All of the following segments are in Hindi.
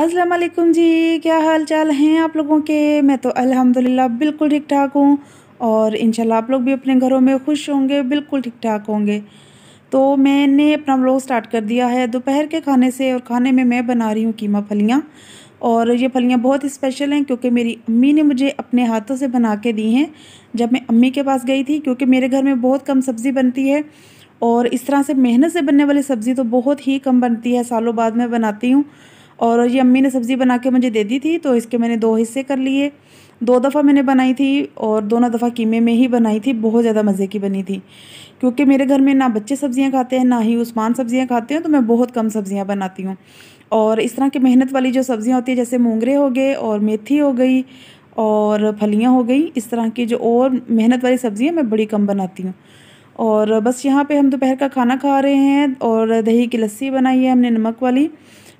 अस्सलाम वालेकुम जी क्या हाल चाल हैं आप लोगों के मैं तो अल्हम्दुलिल्लाह बिल्कुल ठीक ठाक हूँ और इनशाला आप लोग भी अपने घरों में खुश होंगे बिल्कुल ठीक ठाक होंगे तो मैंने अपना ब्लॉग स्टार्ट कर दिया है दोपहर के खाने से और खाने में मैं बना रही हूँ कीमा फलियाँ और ये फलियाँ बहुत स्पेशल हैं क्योंकि मेरी अम्मी ने मुझे अपने हाथों से बना के दी हैं जब मैं अम्मी के पास गई थी क्योंकि मेरे घर में बहुत कम सब्ज़ी बनती है और इस तरह से मेहनत से बनने वाली सब्ज़ी तो बहुत ही कम बनती है सालों बाद मैं बनाती हूँ और ये अम्मी ने सब्ज़ी बना के मुझे दे दी थी तो इसके मैंने दो हिस्से कर लिए दो दफ़ा मैंने बनाई थी और दोनों दफ़ा कीमे में ही बनाई थी बहुत ज़्यादा मज़े की बनी थी क्योंकि मेरे घर में ना बच्चे सब्ज़ियाँ खाते हैं ना ही उस्मान सब्ज़ियाँ खाते हैं तो मैं बहुत कम सब्ज़ियाँ बनाती हूँ और इस तरह की मेहनत वाली जो सब्ज़ियाँ होती है जैसे मूंगरे हो गए और मेथी हो गई और फलियाँ हो गई इस तरह की जो और मेहनत वाली सब्ज़ियाँ मैं बड़ी कम बनाती हूँ और बस यहाँ पे हम दोपहर का खाना खा रहे हैं और दही की लस्सी बनाई है हमने नमक वाली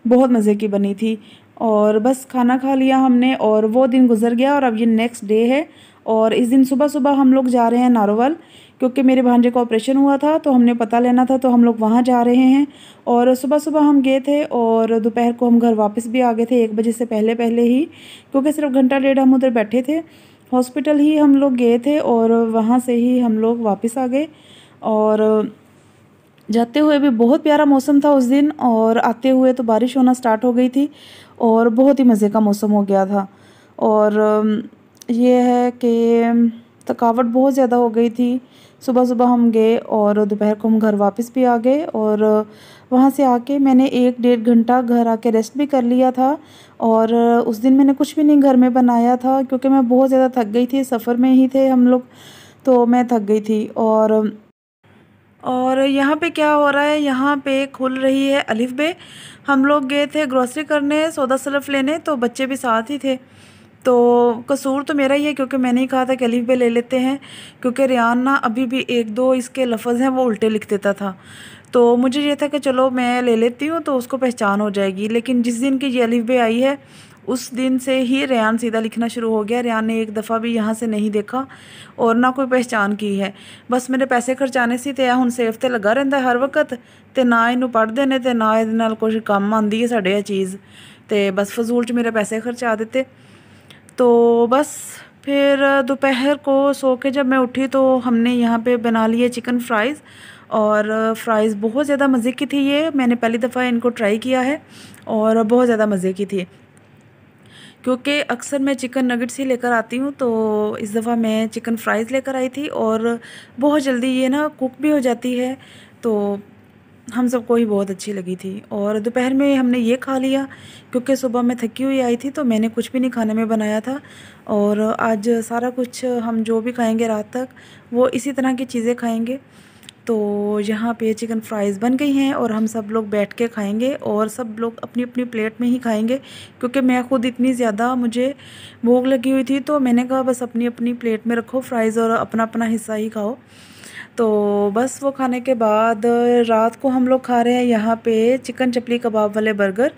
बहुत मज़े की बनी थी और बस खाना खा लिया हमने और वो दिन गुजर गया और अब ये नेक्स्ट डे है और इस दिन सुबह सुबह हम लोग जा रहे हैं नारोवल क्योंकि मेरे भांजे का ऑपरेशन हुआ था तो हमने पता लेना था तो हम लोग वहाँ जा रहे हैं और सुबह सुबह हम गए थे और दोपहर को हम घर वापस भी आ गए थे एक बजे से पहले पहले ही क्योंकि सिर्फ घंटा डेढ़ हम उधर बैठे थे हॉस्पिटल ही हम लोग गए थे और वहाँ से ही हम लोग वापस आ गए और जाते हुए भी बहुत प्यारा मौसम था उस दिन और आते हुए तो बारिश होना स्टार्ट हो गई थी और बहुत ही मज़े का मौसम हो गया था और ये है कि थकावट बहुत ज़्यादा हो गई थी सुबह सुबह हम गए और दोपहर को हम घर वापस भी आ गए और वहाँ से आके मैंने एक डेढ़ घंटा घर आके रेस्ट भी कर लिया था और उस दिन मैंने कुछ भी नहीं घर में बनाया था क्योंकि मैं बहुत ज़्यादा थक गई थी सफ़र में ही थे हम लोग तो मैं थक गई थी और और यहाँ पे क्या हो रहा है यहाँ पे खुल रही है अलिफ बे हम लोग गए थे ग्रॉसरी करने सौदा सलफ लेने तो बच्चे भी साथ ही थे तो कसूर तो मेरा ही है क्योंकि मैंने ही कहा था कि अलिफ बे ले लेते हैं क्योंकि रियान ना अभी भी एक दो इसके लफज हैं वो उल्टे लिख देता था तो मुझे ये था कि चलो मैं ले लेती हूँ तो उसको पहचान हो जाएगी लेकिन जिस दिन की ये अलिफ बे आई है उस दिन से ही रेहान सीधा लिखना शुरू हो गया रेहान ने एक दफ़ा भी यहाँ से नहीं देखा और ना कोई पहचान की है बस मेरे पैसे खर्चाने से तो ਇਹ ਹੁਣ ਸੇਫ ਤੇ ਲੱਗਾ हर वक्त तो ना ਨਾ पढ़ते हैं तो ना ये कुछ कम ਕੁਝ ਕੰਮ ਆਂਦੀ ਹੈ ਸਾਡੇ ਇਹ ਚੀਜ਼ ਤੇ ਬਸ ਫਜ਼ੂਲ 'ਚ ਮੇਰੇ तो बस फिर दोपहर को सो के जब मैं उठी तो हमने यहाँ पे बना लिए चिकन फ्राइज़ और फ्राइज़ बहुत ज़्यादा मज़े की थी ये मैंने पहली दफ़ा इनको ट्राई किया है और बहुत ज़्यादा मज़े की थी क्योंकि अक्सर मैं चिकन नगेट्स ही लेकर आती हूँ तो इस दफ़ा मैं चिकन फ्राइज़ लेकर आई थी और बहुत जल्दी ये ना कुक भी हो जाती है तो हम सबको ही बहुत अच्छी लगी थी और दोपहर में हमने ये खा लिया क्योंकि सुबह मैं थकी हुई आई थी तो मैंने कुछ भी नहीं खाने में बनाया था और आज सारा कुछ हम जो भी खाएंगे रात तक वो इसी तरह की चीज़ें खाएंगे तो यहाँ पे चिकन फ्राइज़ बन गई हैं और हम सब लोग बैठ के खाएंगे और सब लोग अपनी अपनी प्लेट में ही खाएंगे क्योंकि मैं ख़ुद इतनी ज़्यादा मुझे भूख लगी हुई थी तो मैंने कहा बस अपनी अपनी प्लेट में रखो फ्राइज़ और अपना अपना हिस्सा ही खाओ तो बस वो खाने के बाद रात को हम लोग खा रहे हैं यहाँ पे चिकन चपली कबाब वाले बर्गर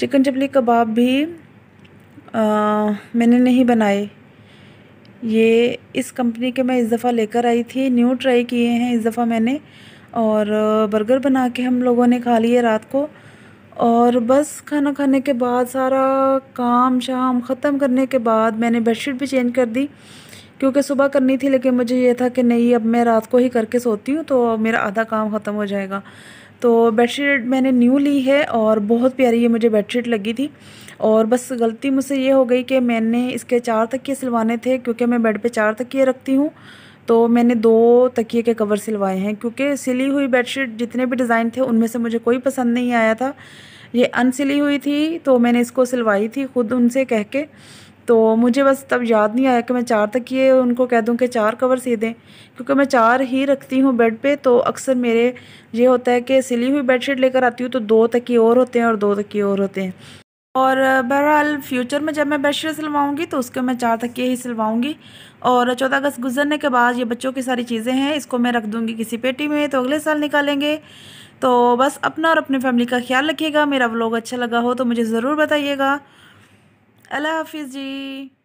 चिकन चपली कबाब भी आ, मैंने नहीं बनाए ये इस कंपनी के मैं इस दफ़ा लेकर आई थी न्यू ट्राई किए हैं इस दफ़ा मैंने और बर्गर बना के हम लोगों ने खा लिए रात को और बस खाना खाने के बाद सारा काम शाम ख़त्म करने के बाद मैंने बेडशीट भी चेंज कर दी क्योंकि सुबह करनी थी लेकिन मुझे ये था कि नहीं अब मैं रात को ही करके सोती हूँ तो मेरा आधा काम ख़त्म हो जाएगा तो बेडशीट मैंने न्यू ली है और बहुत प्यारी ये मुझे बेडशीट लगी थी और बस गलती मुझसे ये हो गई कि मैंने इसके चार तकिए सिलवाने थे क्योंकि मैं बेड पे चार तकिए रखती हूँ तो मैंने दो तकिए के कवर सिलवाए हैं क्योंकि सिली हुई बेडशीट जितने भी डिज़ाइन थे उनमें से मुझे कोई पसंद नहीं आया था ये अनसिली हुई थी तो मैंने इसको सिलवाई थी ख़ुद उनसे कह के तो मुझे बस तब याद नहीं आया कि मैं चार तक ये उनको कह दूँ कि चार कवर सी दें क्योंकि मैं चार ही रखती हूँ बेड पे तो अक्सर मेरे ये होता है कि सिली हुई बेडशीट लेकर आती हूँ तो दो तक तकिए और होते हैं और दो तक की और होते हैं और बहरहाल फ्यूचर में जब मैं बेडशीट सिलवाऊँगी तो उसके मैं चार तकिए ही सिलवाऊँगी और चौदह अगस्त गुजरने के बाद ये बच्चों की सारी चीज़ें हैं इसको मैं रख दूँगी किसी पेटी में तो अगले साल निकालेंगे तो बस अपना और अपनी फैमिली का ख्याल रखिएगा मेरा व्लॉग अच्छा लगा हो तो मुझे ज़रूर बताइएगा 阿拉，飞机。